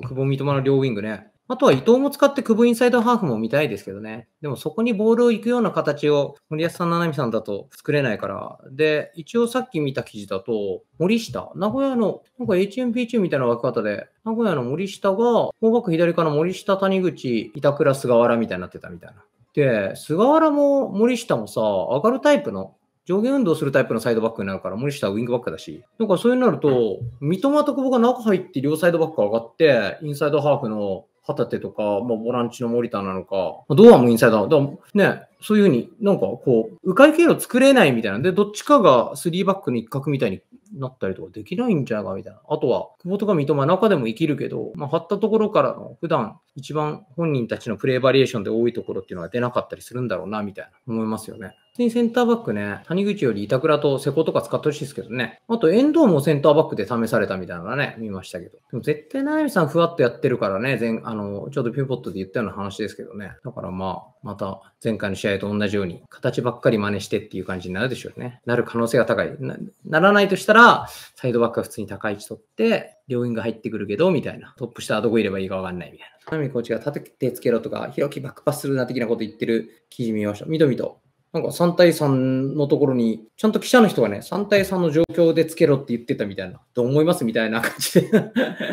久保、三笘の両ウィングね。あとは伊藤も使って久保インサイドハーフも見たいですけどね。でもそこにボールを行くような形を森保さん、七海さんだと作れないから。で、一応さっき見た記事だと、森下、名古屋の、なんか h m p 中みたいな枠方で、名古屋の森下が、大枠左から森下、谷口、板倉、菅原みたいになってたみたいな。で、菅原も森下もさ、上がるタイプの上下運動するタイプのサイドバックになるから、森下はウィングバックだし、なんかそういうになると、三笘と久保が中入って両サイドバック上がって、インサイドハーフの旗手とか、まあ、ボランチの森田なのか、まあ、ドアもインサイドだね、そういうふうになんかこう、迂回経路作れないみたいなんで、どっちかが3バックの一角みたいになったりとかできないんじゃないかみたいな。あとは、久保とか三笘中でも生きるけど、まあ、張ったところからの普段一番本人たちのプレイバリエーションで多いところっていうのは出なかったりするんだろうな、みたいな思いますよね。普通にセンターバックね、谷口より板倉と瀬古とか使ってほしいですけどね。あと、遠藤もセンターバックで試されたみたいなのね、見ましたけど。でも絶対、ななみさんふわっとやってるからね、前、あの、ちょうどピューポットで言ったような話ですけどね。だからまあ、また前回の試合と同じように、形ばっかり真似してっていう感じになるでしょうね。なる可能性が高い。なならないとしたら、サイドバックは普通に高い位置取って、両院が入ってくるけど、みたいな。トップ下はどこいればいいかわかんないみたいな。なみコーチが立てつけろとか、ひろきバックパスするな的なこと言ってる記事見ました。みどみど。なんか3対3のところに、ちゃんと記者の人がね、3対3の状況でつけろって言ってたみたいな、どう思いますみたいな 感じで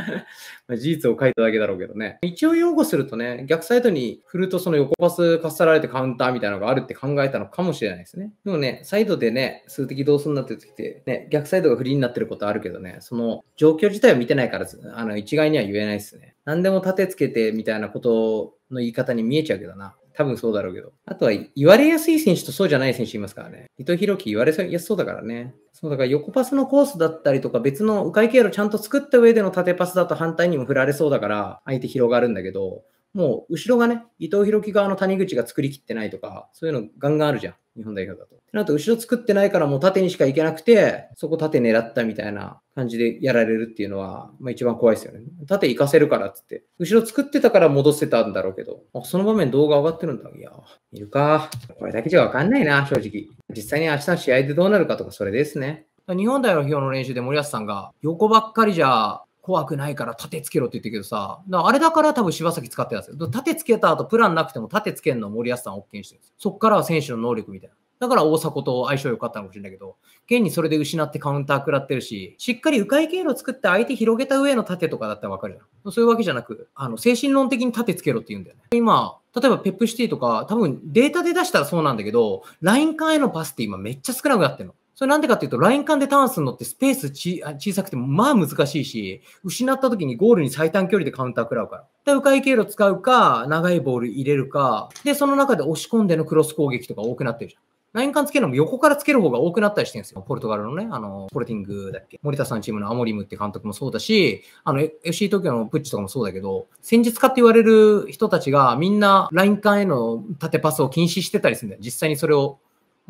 事実を書いただけだろうけどね。一応擁護するとね、逆サイドに振るとその横パスかっさられてカウンターみたいなのがあるって考えたのかもしれないですね。でもね、サイドでね、数的同数になってきて、ね、逆サイドが不利になってることあるけどね、その状況自体を見てないから、あの一概には言えないですね。何でも立てつけてみたいなことの言い方に見えちゃうけどな。多分そうだろうけど。あとは、言われやすい選手とそうじゃない選手いますからね。伊藤洋樹言われやすそうだからね。そうだから横パスのコースだったりとか、別の迂回経路ちゃんと作った上での縦パスだと反対にも振られそうだから、相手広がるんだけど、もう後ろがね、伊藤洋樹側の谷口が作りきってないとか、そういうのガンガンあるじゃん、日本代表だと。っなると、後ろ作ってないからもう縦にしか行けなくて、そこ縦狙ったみたいな感じでやられるっていうのは、まあ一番怖いですよね。縦行かせるからっつって。後ろ作ってたから戻せたんだろうけど、あその場面動画上がってるんだ。いや、いるか。これだけじゃわかんないな、正直。実際に明日の試合でどうなるかとか、それですね。日本代表の練習で森保さんが、横ばっかりじゃ怖くないからてつけろって言ってるけどさ、あれだから多分柴崎使ってたんですよ。縦つけた後、プランなくても縦つけんの森保さん OK にしてるんですよ。そこからは選手の能力みたいな。だから大迫と相性良かったのかもしれないけど、現にそれで失ってカウンター食らってるし、しっかり迂回経路作って相手広げた上の盾とかだったらわかるじゃん。そういうわけじゃなく、あの、精神論的に盾つけろって言うんだよね。今、例えばペップシティとか、多分データで出したらそうなんだけど、ライン間へのパスって今めっちゃ少なくなってるの。それなんでかっていうと、ライン間でターンするのってスペースち小さくてもまあ難しいし、失った時にゴールに最短距離でカウンター食らうから。で、迂回経路使うか、長いボール入れるか、で、その中で押し込んでのクロス攻撃とか多くなってるじゃん。ライン間つけるのも横からつける方が多くなったりしてるんですよ。ポルトガルのね、あの、ポルティングだっけ。森田さんチームのアモリムって監督もそうだし、あの、FC 東京のプッチとかもそうだけど、戦術家って言われる人たちがみんなライン間への縦パスを禁止してたりするんだよ。実際にそれを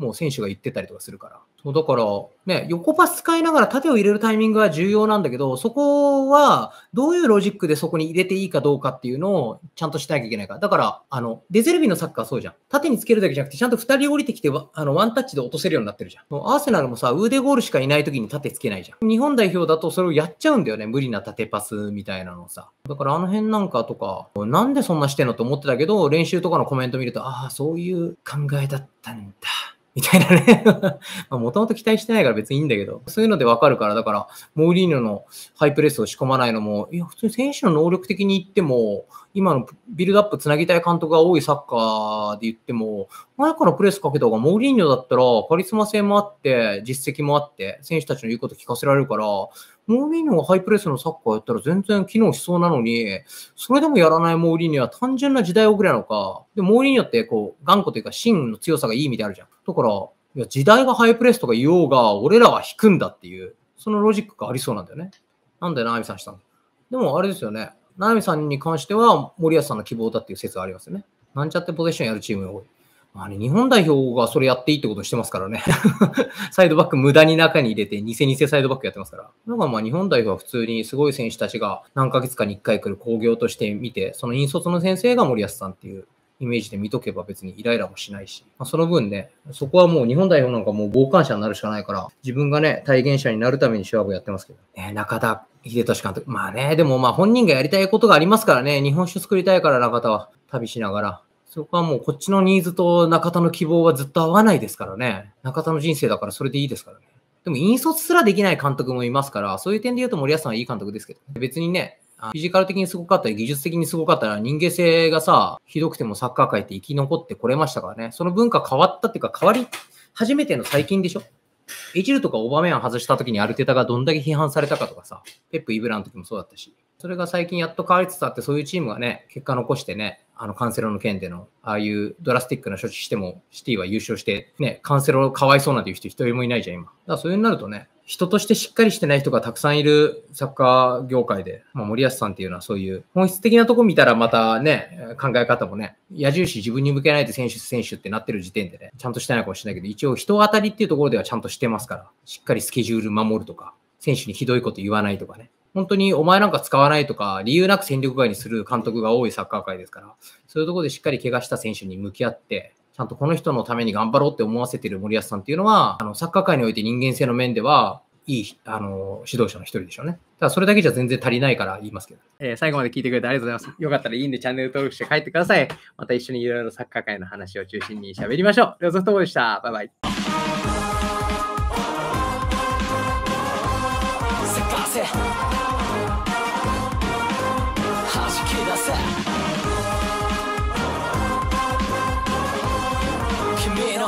もう選手が言ってたりとかするから。そうだから、ね、横パス使いながら縦を入れるタイミングは重要なんだけど、そこはどういうロジックでそこに入れていいかどうかっていうのをちゃんとしなきゃいけないから。だから、あの、デゼルビのサッカーそうじゃん。縦につけるだけじゃなくて、ちゃんと2人降りてきてあのワンタッチで落とせるようになってるじゃん。アーセナルもさ、腕ゴールしかいない時に縦つけないじゃん。日本代表だとそれをやっちゃうんだよね。無理な縦パスみたいなのさ。だからあの辺なんかとか、なんでそんなしてんのと思ってたけど、練習とかのコメント見ると、ああ、そういう考えだったんだ。みたいなねもともと期待してないから別にいいんだけど、そういうのでわかるから、だから、モーリーョのハイプレスを仕込まないのも、いや、普通に選手の能力的に言っても、今のビルドアップつなぎたい監督が多いサッカーで言っても、前からプレスかけた方がモーリーニョだったらカリスマ性もあって、実績もあって、選手たちの言うこと聞かせられるから、モーリーニョがハイプレスのサッカーやったら全然機能しそうなのに、それでもやらないモーリーニョは単純な時代遅れなのか、で、モーリーニョってこう、頑固というか芯の強さがいいみたいあるじゃん。だから、いや、時代がハイプレスとか言おうが、俺らは引くんだっていう、そのロジックがありそうなんだよね。なんで、ナミさんしたのでも、あれですよね。ナミさんに関しては、森保さんの希望だっていう説がありますよね。なんちゃってポゼッションやるチームが多い。あれ、日本代表がそれやっていいってことしてますからね サイドバック無駄に中に入れて、偽偽サイドバックやってますから。だからまあ日本代表は普通にすごい選手たちが何ヶ月かに1回来る興行として見て、その引率の先生が森保さんっていうイメージで見とけば別にイライラもしないし、まあ、その分ね、そこはもう日本代表なんかもう傍観者になるしかないから、自分がね、体現者になるために手ワブやってますけど、ね、中田秀俊監督、まあね、でもまあ本人がやりたいことがありますからね、日本酒作りたいから中田は旅しながら。そこはもうこっちのニーズと中田の希望はずっと合わないですからね。中田の人生だからそれでいいですからね。でも引率すらできない監督もいますから、そういう点で言うと森保さんはいい監督ですけど、別にね、フィジカル的にすごかったり、技術的にすごかったら、人間性がさ、ひどくてもサッカー界って生き残ってこれましたからね。その文化変わったっていうか、変わり始めての最近でしょエジルとかオバメアン外した時にアルテタがどんだけ批判されたかとかさ、ペップ・イブラの時もそうだったし、それが最近やっと変わりつつあって、そういうチームがね、結果残してね、あのカンセロの件での、ああいうドラスティックな処置しても、シティは優勝して、ね、カンセロかわいそうなんていう人一人もいないじゃん、今。だからそれになるとね、人としてしっかりしてない人がたくさんいるサッカー業界で、まあ、森保さんっていうのはそういう本質的なとこ見たらまたね、考え方もね、矢印自分に向けないで選手選手ってなってる時点でね、ちゃんとしてないかもしれないけど、一応人当たりっていうところではちゃんとしてますから、しっかりスケジュール守るとか、選手にひどいこと言わないとかね。本当にお前なんか使わないとか、理由なく戦力外にする監督が多いサッカー界ですから、そういうところでしっかり怪我した選手に向き合って、ちゃんとこの人のために頑張ろうって思わせてる森保さんっていうのは、あのサッカー界において人間性の面では、いいあの指導者の一人でしょうね。ただそれだけじゃ全然足りないから言いますけど。えー、最後まで聞いてくれてありがとうございます。よかったらいいんでチャンネル登録して帰ってください。また一緒にいろいろサッカー界の話を中心に喋りましょう。両方ともでした。バイバイ。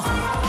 now.